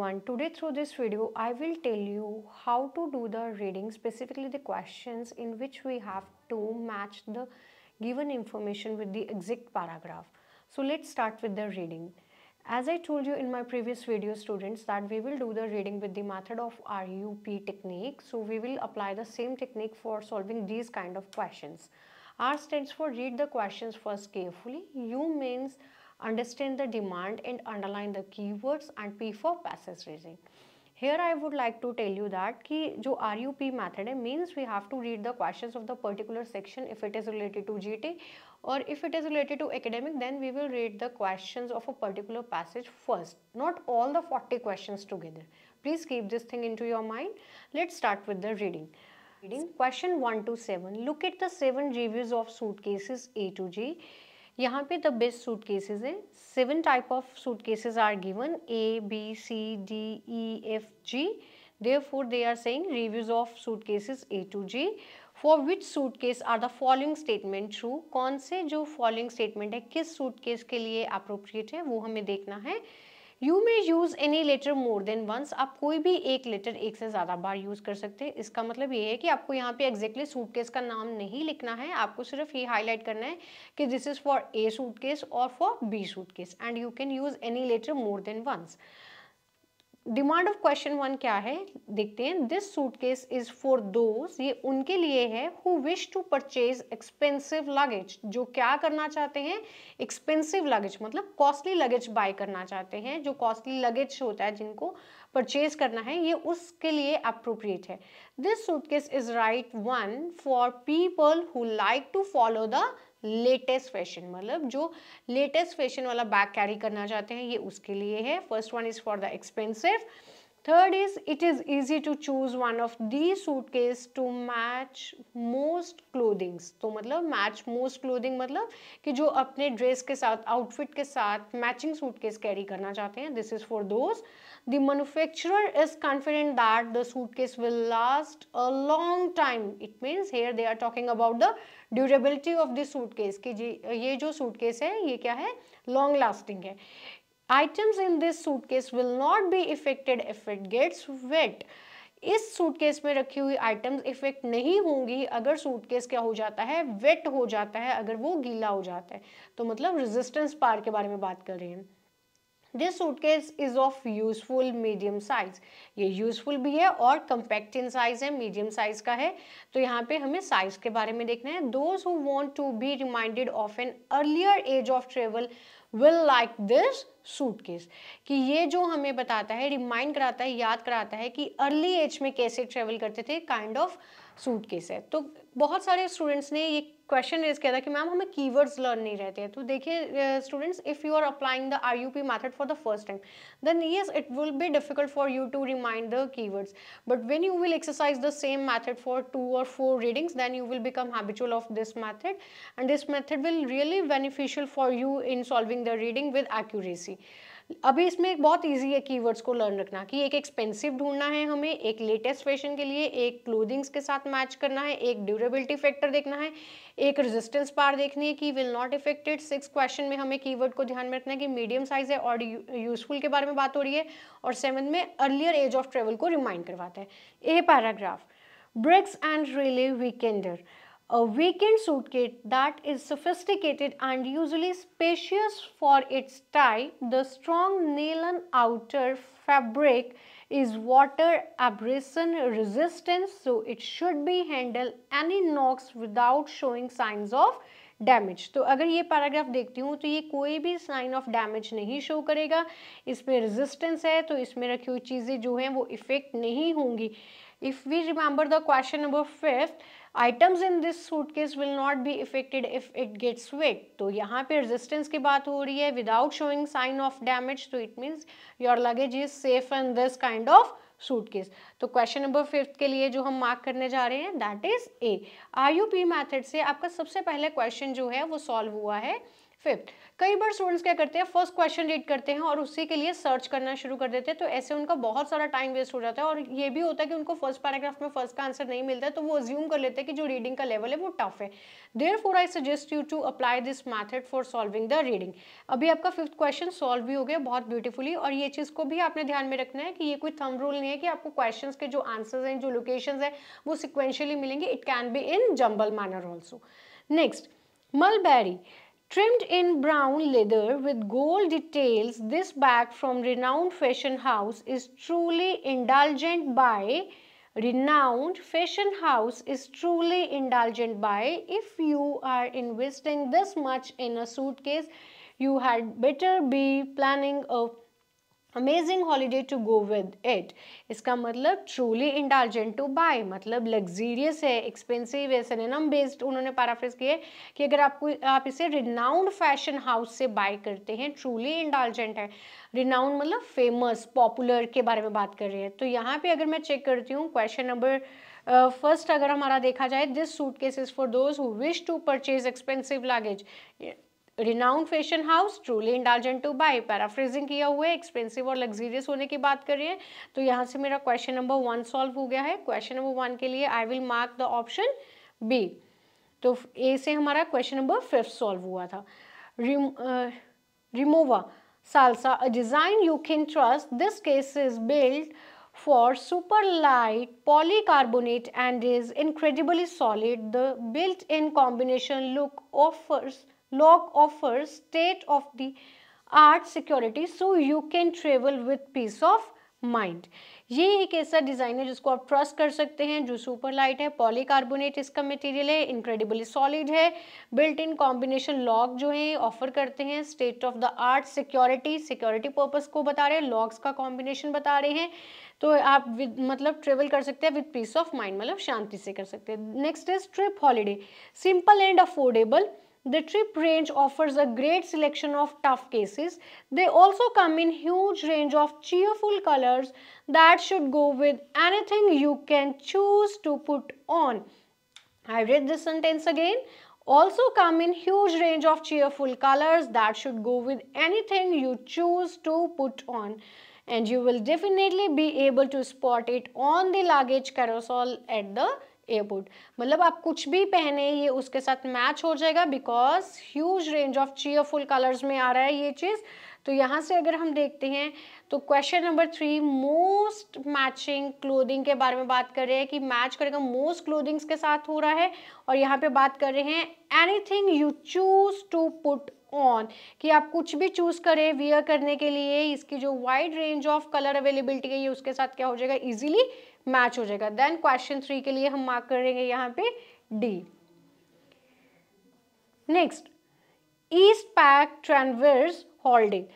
everyone today through this video I will tell you how to do the reading specifically the questions in which we have to match the given information with the exact paragraph. So let's start with the reading. As I told you in my previous video students that we will do the reading with the method of RUP technique. So we will apply the same technique for solving these kind of questions. R stands for read the questions first carefully. U means understand the demand and underline the keywords and P for passage raising. Here I would like to tell you that ki jo RUP method hai, means we have to read the questions of the particular section if it is related to GT or if it is related to academic then we will read the questions of a particular passage first not all the 40 questions together. Please keep this thing into your mind. Let's start with the reading. Reading question 1 to 7. Look at the 7 reviews of suitcases A to G. यहाँ पे the best suitcases है seven type of suitcases are given A B C D E F G therefore they are saying reviews of suitcases A to G for which suitcase are the following statement through कौन से जो following statement है किस suit case के लिए appropriate है वो हमें देखना है you may use any letter more than once आप कोई भी एक लेटर एक से ज़्यादा बार यूज़ कर सकते हैं इसका मतलब ये है कि आपको यहाँ पे एग्जैक्टली सूट केस का नाम नहीं लिखना है आपको सिर्फ ये हाईलाइट करना है कि this is for A suitcase और for B suitcase and you can use any letter more than once demand of question one क्या है देखते हैं this suitcase is for those ये उनके लिए है who wish to purchase expensive luggage जो क्या करना चाहते हैं एक्सपेंसिव लगेज मतलब कॉस्टली लगेज बाय करना चाहते हैं जो कॉस्टली लगेज होता है जिनको परचेज करना है ये उसके लिए अप्रोप्रिएट है this suitcase is right one for people who like to follow the latest fashion मतलब जो लेटेस्ट फैशन वाला बैग कैरी करना चाहते हैं ये उसके लिए है first one is for the expensive third is it is easy to choose one of the suitcase to match most clothings. तो मतलब match most clothing मतलब कि जो अपने ड्रेस के साथ आउटफिट के साथ मैचिंग सूटकेस कैरी करना चाहते हैं this is for those the manufacturer is confident that the suitcase will last a long time it means here they are talking about the durability of this suitcase कि जी ये जो suitcase है ये क्या है लॉन्ग लास्टिंग है items in this suitcase will not be affected if it gets wet इस सूटकेस में रखी हुई आइटम्स इफेक्ट नहीं होंगी अगर सूटकेस क्या हो जाता है वेट हो जाता है अगर वो गीला हो जाता है तो मतलब रेजिस्टेंस पार के बारे में बात कर रहे हैं this suitcase is of useful medium size ये यूजफुल भी है और कंपैक्ट इन साइज है मीडियम साइज का है तो यहाँ पे हमें साइज के बारे में देखना है those who want to be reminded of an earlier age of travel will like this case कि ये जो हमें बताता है रिमाइंड कराता है याद कराता है कि अर्ली एज में कैसे ट्रेवल करते थे kind of of, suitcase है तो बहुत सारे स्टूडेंट्स ने ये क्वेश्चन रेज किया था कि मैम हमें कीवर्ड्स लर्न नहीं रहते हैं तो देखिए students if you are applying the R U P method for the first time then yes it will be difficult for you to remind the keywords but when you will exercise the same method for two और four readings then you will become habitual of this method and this method will really beneficial for you in solving the reading with accuracy अभी इसमें बहुत easy है keywords को learn रखना कि एक expensive ढूंढना है हमें एक लेटेस्ट फैशन के लिए एक क्लोदिंग्स के साथ मैच करना है एक ड्यूरेबिलिटी फैक्टर देखना है एक रेजिस्टेंस पार देखनी है कि will not effected six question में हमें कीवर्ड को ध्यान में रखना है कि मीडियम साइज है और यूजफुल के बारे में बात हो रही है और सेवन में अर्लियर एज ऑफ ट्रेवल को रिमाइंड करवाता है a paragraph bricks and relay weekender A weekend suitcase that is sophisticated and usually spacious for its type, the strong nylon outer fabric is water abrasion resistant so it should be handle any knocks without showing signs of damage तो अगर ये paragraph देखती हूँ तो ये कोई भी sign of damage नहीं शो करेगा इसमें रेजिस्टेंस है तो इसमें रखी हुई चीज़ें जो हैं वो इफ़ेक्ट नहीं होंगी if we remember the question number fifth items in this suitcase will not be affected if it gets wet तो यहाँ पे रेजिस्टेंस की बात हो रही है without showing sign of damage तो it means your luggage is safe in this kind of suitcase तो क्वेश्चन नंबर फिफ्थ के लिए जो हम मार्क करने जा रहे हैं that is a I U P method से आपका सबसे पहले क्वेश्चन जो है वो सॉल्व हुआ है फिफ्थ कई बार स्टूडेंट्स क्या करते हैं फर्स्ट क्वेश्चन रीड करते हैं और उसी के लिए सर्च करना शुरू कर देते हैं तो ऐसे उनका बहुत सारा टाइम वेस्ट हो जाता है और ये भी होता है कि उनको फर्स्ट पैराग्राफ में फर्स्ट का आंसर नहीं मिलता है तो वो अज्यूम कर लेते हैं कि जो रीडिंग का लेवल है वो टफ है therefore I suggest you to apply this method for solving the reading अभी आपका फिफ्थ क्वेश्चन सॉल्व भी हो गया बहुत ब्यूटीफुली और ये चीज़ को भी आपने ध्यान में रखना है कि ये कोई थम रूल नहीं है कि आपको क्वेश्चन के जो आंसर्स हैं जो लोकेशन है वो सिक्वेंशली मिलेंगे it can be in jumble manner also next mulberry Trimmed in brown leather with gold details, this bag from renowned fashion house is truly indulgent by renowned fashion house is truly indulgent by if you are investing this much in a suitcase you had better be planning a amazing holiday to go with it इसका मतलब truly indulgent to buy मतलब luxurious है expensive है सनेनम based उन्होंने paraphrase किए कि अगर आपको आप इसे रिनाउंड फैशन हाउस से बाय करते हैं ट्रूली इंडालजेंट है रिनाउंड मतलब फेमस पॉपुलर के बारे में बात कर रहे हैं तो यहाँ पे अगर मैं चेक करती हूँ क्वेश्चन नंबर फर्स्ट अगर हमारा देखा जाए this suitcases for those who wish to purchase expensive luggage renowned fashion house truly indulgent to buy paraphrasing किया हुआ है एक्सपेंसिव और लग्जीरियस होने की बात कर रही है तो यहाँ से मेरा क्वेश्चन नंबर वन सॉल्व हो गया है क्वेश्चन नंबर वन के लिए I will mark the option B तो ए से हमारा क्वेश्चन नंबर फिफ्थ सॉल्व हुआ था Rimowa Salsa a design you can trust this case is build for super light polycarbonate and is incredibly solid the built in combination look offers lock offers state of the art security so you can travel with peace of mind ये एक ऐसा design है जिसको आप trust कर सकते हैं जो सुपर लाइट है पॉलीकार्बोनेट इसका मटेरियल है इनक्रेडिबली सॉलिड है बिल्ट इन कॉम्बिनेशन लॉक जो है ऑफर करते हैं state of the art security security purpose को बता रहे हैं लॉक्स का कॉम्बिनेशन बता रहे हैं तो आप विद मतलब ट्रेवल कर सकते हैं विद पीस ऑफ माइंड मतलब शांति से कर सकते हैं next is trip holiday simple and affordable The trip range offers a great selection of tough cases. They also come in huge range of cheerful colors that should go with anything you can choose to put on. I read this sentence again. Also come in huge range of cheerful colors that should go with anything you choose to put on and you will definitely be able to spot it on the luggage carousel at the airport मतलब आप कुछ भी पहने ये उसके साथ match हो जाएगा because huge range of cheerful colours में आ रहा है ये चीज़ तो यहाँ से अगर हम देखते हैं तो question number three most matching clothing के बारे में बात कर रहे हैं कि मैच करेगा मोस्ट क्लोदिंग्स के साथ हो रहा है और यहाँ पे बात कर रहे हैं anything you choose to put on कि आप कुछ भी चूज़ करें वियर करने के लिए इसकी जो wide range of colour availability है ये उसके साथ क्या हो जाएगा इजीली मैच हो जाएगा देन क्वेश्चन थ्री के लिए हम मार्क करेंगे यहाँ पे D next Eastpak Transverse holiday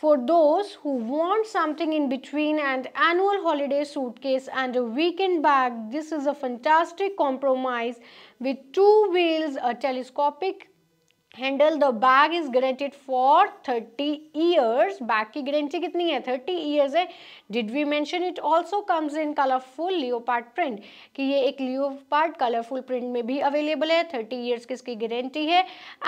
for those who want something in between and annual holiday suitcase and a weekend bag this is a fantastic compromise with two wheels a telescopic handle the bag is guaranteed for thirty years bag की guarantee कितनी है thirty years है did we mention it also comes in colourful leopard print कि ये एक लियोपार्ट colourful print में भी available है थर्टी ईयर्स की इसकी गारंटी है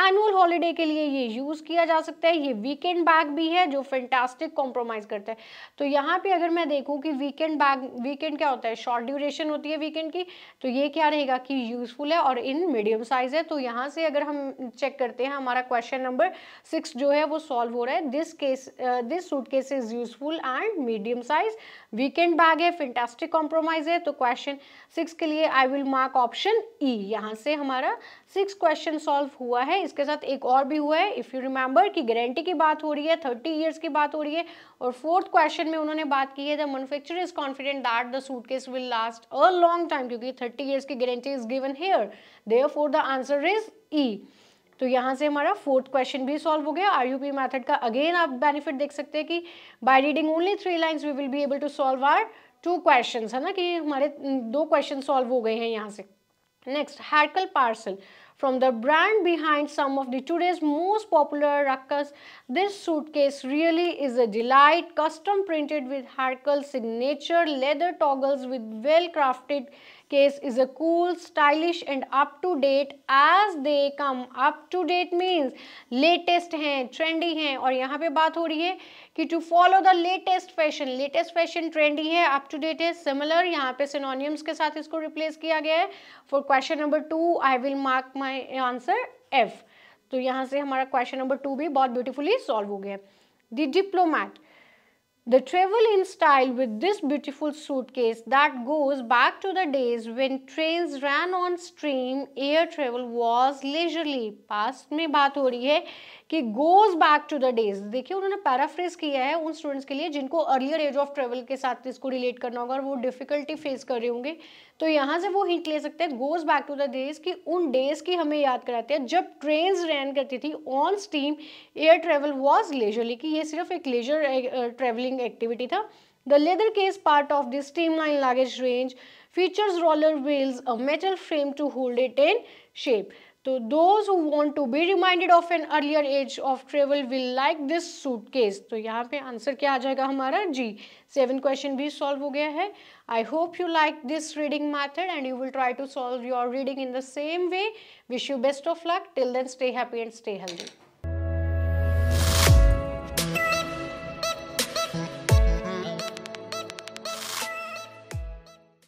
एनुअल हॉलीडे के लिए ये यूज़ किया जा सकता है ये वीकेंड बैग भी है जो फेंटास्टिक कॉम्प्रोमाइज़ करता है तो यहाँ पर अगर मैं देखूँ कि वीकेंड बैग वीकेंड क्या होता है शॉर्ट ड्यूरेशन होती है वीकेंड की तो ये क्या रहेगा कि यूज़फुल है और इन मीडियम साइज़ है तो यहाँ से अगर हम चेक करते करते हैं हमारा क्वेश्चन नंबर सिक्स जो है वो सॉल्व हो रहा है this case this suitcase is useful and medium size weekend bag है फिंटेस्टिक कॉम्प्रोमाइज है तो क्वेश्चन सिक्स के लिए I will mark option E यहाँ से हमारा सिक्स क्वेश्चन सॉल्व हुआ है इसके साथ एक और भी हुआ है इफ़ यू रिमेंबर कि गारंटी की बात हो रही है थर्टी ईयर्स की बात हो रही है और फोर्थ क्वेश्चन में उन्होंने बात की है the manufacture is confident that the suitcase will last a long time क्योंकि थर्टी ईयर्स की guarantee is given here there the answer is E तो यहाँ से हमारा फोर्थ क्वेश्चन भी सॉल्व हो गया आर पी मेथड का अगेन आप बेनिफिट देख सकते हैं कि by reading only three lines we will be able to solve our two question है ना कि हमारे हम्म, दो क्वेश्चन सॉल्व हो गए हैं यहाँ से नेक्स्ट हैकल parcel from the brand behind some of the today's most popular ruckus This suitcase really is a delight, custom printed with harkel signature leather toggles with well crafted case is a cool, stylish and up to date as they come. Up to date means latest hain trendy hain aur yahan pe baat ho rahi hai ki to follow the latest fashion. Latest fashion trendy hai up to date hai similar yahan pe synonyms ke sath isko replace kiya gaya hai For question number 2 I will mark my my answer F तो यहाँ से हमारा question number two भी बहुत beautifully solve हो गया the diplomat the travel in style with this beautiful suitcase that goes back to the days when train ran on stream air travel was leisurely past में बात हो रही है कि goes back to the days देखिए उन्होंने paraphrase किया है उन स्टूडेंट्स के लिए जिनको अर्लियर एज ऑफ ट्रेवल के साथ इसको रिलेट करना होगा और वो डिफिकल्टी फेस कर रहे होंगे तो यहाँ से वो हिंट ले सकते हैं goes back to the days की उन डेज की हमें याद कराते हैं जब ट्रेन रैन करती थी on steam air travel was leisurely कि ये सिर्फ एक लेजर ट्रेवलिंग एक्टिविटी था the leather case is part of the steam line luggage range features roller wheels a metal frame to hold it in shape तो those who want to be reminded of an earlier age of travel will like this suitcase तो यहाँ पे answer क्या आ जाएगा हमारा G seven question भी solve हो गया है I hope you like this reading method and you will try to solve your reading in the same way wish you best of luck till then stay happy and stay healthy